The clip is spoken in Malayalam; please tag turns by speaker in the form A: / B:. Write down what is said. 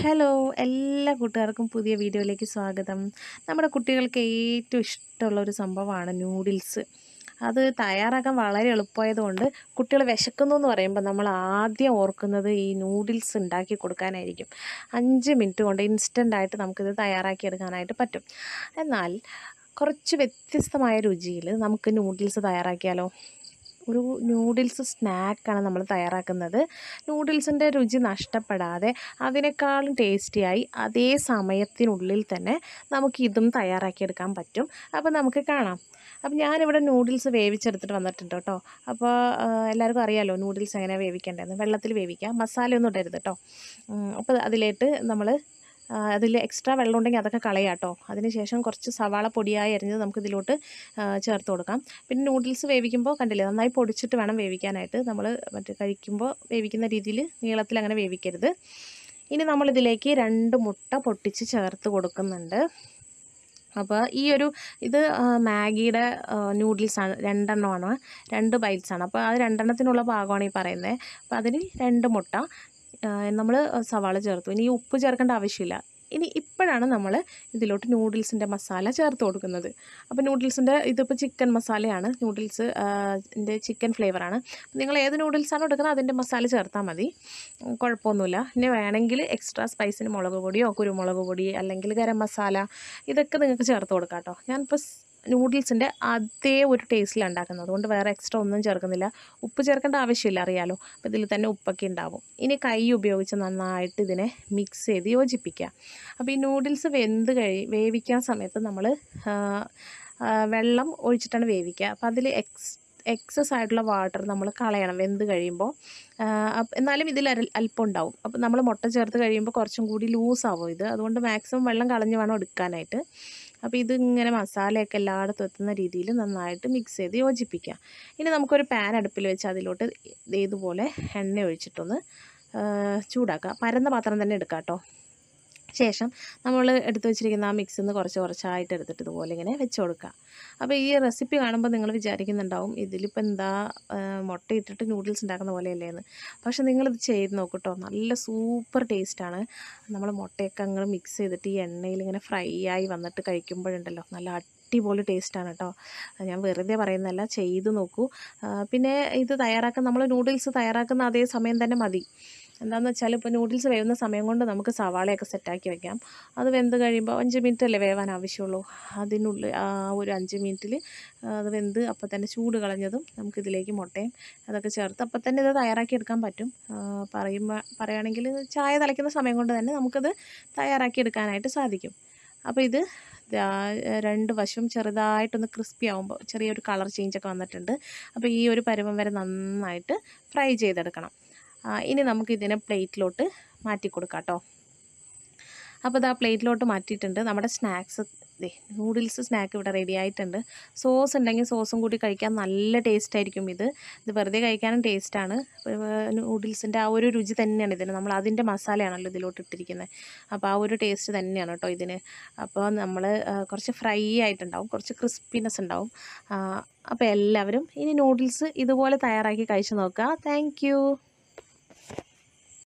A: ഹലോ എല്ലാ കൂട്ടുകാർക്കും പുതിയ വീഡിയോയിലേക്ക് സ്വാഗതം നമ്മുടെ കുട്ടികൾക്ക് ഏറ്റവും ഇഷ്ടമുള്ള ഒരു സംഭവമാണ് നൂഡിൽസ് അത് തയ്യാറാക്കാൻ വളരെ എളുപ്പമായതുകൊണ്ട് കുട്ടികൾ വിശക്കുന്നു എന്ന് പറയുമ്പോൾ നമ്മൾ ആദ്യം ഓർക്കുന്നത് ഈ നൂഡിൽസ് ഉണ്ടാക്കി കൊടുക്കാനായിരിക്കും അഞ്ച് മിനിറ്റ് കൊണ്ട് ഇൻസ്റ്റൻ്റായിട്ട് നമുക്കിത് തയ്യാറാക്കിയെടുക്കാനായിട്ട് പറ്റും എന്നാൽ കുറച്ച് വ്യത്യസ്തമായ രുചിയിൽ നമുക്ക് നൂഡിൽസ് തയ്യാറാക്കിയാലോ ഒരു നൂഡിൽസ് സ്നാക്കാണ് നമ്മൾ തയ്യാറാക്കുന്നത് നൂഡിൽസിൻ്റെ രുചി നഷ്ടപ്പെടാതെ അതിനേക്കാളും ടേസ്റ്റിയായി അതേ സമയത്തിനുള്ളിൽ തന്നെ നമുക്ക് തയ്യാറാക്കിയെടുക്കാൻ പറ്റും അപ്പോൾ നമുക്ക് കാണാം അപ്പോൾ ഞാനിവിടെ നൂഡിൽസ് വേവിച്ചെടുത്തിട്ട് വന്നിട്ടുണ്ട് കേട്ടോ അപ്പോൾ എല്ലാവർക്കും അറിയാമല്ലോ നൂഡിൽസ് എങ്ങനെയാണ് വേവിക്കേണ്ടതെന്ന് വെള്ളത്തിൽ വേവിക്കാം മസാലയൊന്നും ഇടരുത് കേട്ടോ അപ്പോൾ അതിലേട്ട് നമ്മൾ അതിൽ എക്സ്ട്രാ വെള്ളം ഉണ്ടെങ്കിൽ അതൊക്കെ കളയാട്ടോ അതിനുശേഷം കുറച്ച് സവാള പൊടിയായി അരിഞ്ഞത് നമുക്കിതിലോട്ട് ചേർത്ത് കൊടുക്കാം പിന്നെ നൂഡിൽസ് വേവിക്കുമ്പോൾ കണ്ടില്ലേ നന്നായി പൊടിച്ചിട്ട് വേണം വേവിക്കാനായിട്ട് നമ്മൾ മറ്റേ കഴിക്കുമ്പോൾ വേവിക്കുന്ന രീതിയിൽ നീളത്തിൽ അങ്ങനെ വേവിക്കരുത് ഇനി നമ്മളിതിലേക്ക് രണ്ട് മുട്ട പൊട്ടിച്ച് ചേർത്ത് കൊടുക്കുന്നുണ്ട് അപ്പോൾ ഈ ഒരു ഇത് മാഗിയുടെ നൂഡിൽസാണ് രണ്ടെണ്ണമാണ് രണ്ട് ബൈറ്റ്സാണ് അപ്പോൾ അത് രണ്ടെണ്ണത്തിനുള്ള ഭാഗമാണ് ഈ പറയുന്നത് അപ്പോൾ അതിന് രണ്ട് മുട്ട നമ്മൾ സവാള ചേർത്തു ഇനി ഉപ്പ് ചേർക്കേണ്ട ആവശ്യമില്ല ഇനി ഇപ്പോഴാണ് നമ്മൾ ഇതിലോട്ട് നൂഡിൽസിൻ്റെ മസാല ചേർത്ത് കൊടുക്കുന്നത് അപ്പോൾ നൂഡിൽസിൻ്റെ ഇതിപ്പോൾ ചിക്കൻ മസാലയാണ് നൂഡിൽസ് ഇതിൻ്റെ ചിക്കൻ ഫ്ലേവറാണ് നിങ്ങൾ ഏത് നൂഡിൽസാണ് എടുക്കുന്നത് അതിൻ്റെ മസാല ചേർത്താൽ മതി കുഴപ്പമൊന്നുമില്ല ഇനി വേണമെങ്കിൽ എക്സ്ട്രാ സ്പൈസിന് മുളക് പൊടിയോ കുരുമുളക് പൊടി അല്ലെങ്കിൽ ഗരം മസാല ഇതൊക്കെ നിങ്ങൾക്ക് ചേർത്ത് കൊടുക്കാം കേട്ടോ ഞാനിപ്പോൾ നൂഡിൽസിൻ്റെ അതേ ഒരു ടേസ്റ്റിൽ ഉണ്ടാക്കുന്നത് അതുകൊണ്ട് വേറെ എക്സ്ട്രാ ഒന്നും ചേർക്കുന്നില്ല ഉപ്പ് ചേർക്കേണ്ട ആവശ്യമില്ല അറിയാലോ അപ്പോൾ ഇതിൽ തന്നെ ഉപ്പൊക്കെ ഉണ്ടാവും ഇനി കൈ ഉപയോഗിച്ച് നന്നായിട്ട് ഇതിനെ മിക്സ് ചെയ്ത് യോജിപ്പിക്കുക അപ്പോൾ ഈ നൂഡിൽസ് വെന്ത് കഴി വേവിക്കാൻ സമയത്ത് നമ്മൾ വെള്ളം ഒഴിച്ചിട്ടാണ് വേവിക്കുക അപ്പോൾ അതിൽ എക്സ് എക്സസ് ആയിട്ടുള്ള വാട്ടർ നമ്മൾ കളയണം വെന്ത് കഴിയുമ്പോൾ എന്നാലും ഇതിൽ അല്പം ഉണ്ടാവും അപ്പോൾ നമ്മൾ മുട്ട ചേർത്ത് കഴിയുമ്പോൾ കുറച്ചും കൂടി ലൂസാവും ഇത് അതുകൊണ്ട് മാക്സിമം വെള്ളം കളഞ്ഞ് വേണം എടുക്കാനായിട്ട് അപ്പോൾ ഇതിങ്ങനെ മസാലയൊക്കെ എല്ലായിടത്തും എത്തുന്ന രീതിയിൽ നന്നായിട്ട് മിക്സ് ചെയ്ത് യോജിപ്പിക്കാം ഇനി നമുക്കൊരു പാൻ അടുപ്പിൽ വെച്ച് അതിലോട്ട് ഇതുപോലെ എണ്ണ ഒഴിച്ചിട്ടൊന്ന് ചൂടാക്കുക പരന്ന പാത്രം തന്നെ എടുക്കാം കേട്ടോ ശേഷം നമ്മൾ എടുത്തു വെച്ചിരിക്കുന്ന ആ മിക്സിൽ നിന്ന് കുറച്ച് കുറച്ചായിട്ട് എടുത്തിട്ട് ഇതുപോലെ ഇങ്ങനെ വെച്ച് കൊടുക്കുക അപ്പോൾ ഈ റെസിപ്പി കാണുമ്പോൾ നിങ്ങൾ വിചാരിക്കുന്നുണ്ടാവും ഇതിലിപ്പോൾ എന്താ മുട്ട ഇട്ടിട്ട് നൂഡിൽസ് ഉണ്ടാക്കുന്ന പോലെയല്ലേ എന്ന് പക്ഷേ നിങ്ങളിത് ചെയ്ത് നോക്കിട്ടോ നല്ല സൂപ്പർ ടേസ്റ്റാണ് നമ്മൾ മുട്ടയൊക്കെ അങ്ങ് മിക്സ് ചെയ്തിട്ട് ഈ എണ്ണയിൽ ഇങ്ങനെ ഫ്രൈ ആയി വന്നിട്ട് കഴിക്കുമ്പോഴുണ്ടല്ലോ നല്ല അടിപൊളി ടേസ്റ്റാണ് കേട്ടോ ഞാൻ വെറുതെ പറയുന്നതല്ല ചെയ്ത് നോക്കൂ പിന്നെ ഇത് തയ്യാറാക്കാൻ നമ്മൾ നൂഡിൽസ് തയ്യാറാക്കുന്ന അതേ സമയം തന്നെ മതി എന്താണെന്ന് വെച്ചാൽ ഇപ്പോൾ നൂഡിൽസ് വേവുന്ന സമയം കൊണ്ട് നമുക്ക് സവാളയൊക്കെ സെറ്റാക്കി വെക്കാം അത് വെന്ത് കഴിയുമ്പോൾ അഞ്ച് മിനിറ്റ് അല്ലേ വേവാൻ ആവശ്യമുള്ളൂ അതിനുള്ളിൽ ഒരു അഞ്ച് മിനിറ്റിൽ അത് വെന്ത് അപ്പോൾ തന്നെ ചൂട് കളഞ്ഞതും നമുക്കിതിലേക്ക് മുട്ടയും അതൊക്കെ ചേർത്ത് അപ്പോൾ തന്നെ ഇത് തയ്യാറാക്കി എടുക്കാൻ പറ്റും പറയുമ്പോൾ പറയുകയാണെങ്കിൽ ചായ തിളയ്ക്കുന്ന സമയം കൊണ്ട് തന്നെ നമുക്കത് തയ്യാറാക്കി എടുക്കാനായിട്ട് സാധിക്കും അപ്പോൾ ഇത് രണ്ട് വശവും ചെറുതായിട്ടൊന്ന് ക്രിസ്പി ആകുമ്പോൾ ചെറിയൊരു കളർ ചേഞ്ചൊക്കെ വന്നിട്ടുണ്ട് അപ്പോൾ ഈ ഒരു പരുവം വരെ നന്നായിട്ട് ഫ്രൈ ചെയ്തെടുക്കണം ഇനി നമുക്കിതിനെ പ്ലേറ്റിലോട്ട് മാറ്റി കൊടുക്കാം കേട്ടോ അപ്പോൾ ഇതാ പ്ലേറ്റിലോട്ട് മാറ്റിയിട്ടുണ്ട് നമ്മുടെ സ്നാക്സ് ദേ നൂഡിൽസ് സ്നാക്ക് ഇവിടെ റെഡി ആയിട്ടുണ്ട് സോസ് ഉണ്ടെങ്കിൽ സോസും കൂടി കഴിക്കാൻ നല്ല ടേസ്റ്റ് ആയിരിക്കും ഇത് ഇത് വെറുതെ കഴിക്കാനും ടേസ്റ്റാണ് നൂഡിൽസിൻ്റെ ആ ഒരു രുചി തന്നെയാണ് ഇതിന് നമ്മൾ അതിൻ്റെ മസാലയാണല്ലോ ഇതിലോട്ട് ഇട്ടിരിക്കുന്നത് അപ്പോൾ ആ ഒരു ടേസ്റ്റ് തന്നെയാണ് കേട്ടോ ഇതിന് അപ്പോൾ നമ്മൾ കുറച്ച് ഫ്രൈ ആയിട്ടുണ്ടാവും കുറച്ച് ക്രിസ്പിനെസ് ഉണ്ടാവും അപ്പോൾ എല്ലാവരും ഇനി നൂഡിൽസ് ഇതുപോലെ തയ്യാറാക്കി കഴിച്ചു നോക്കുക താങ്ക്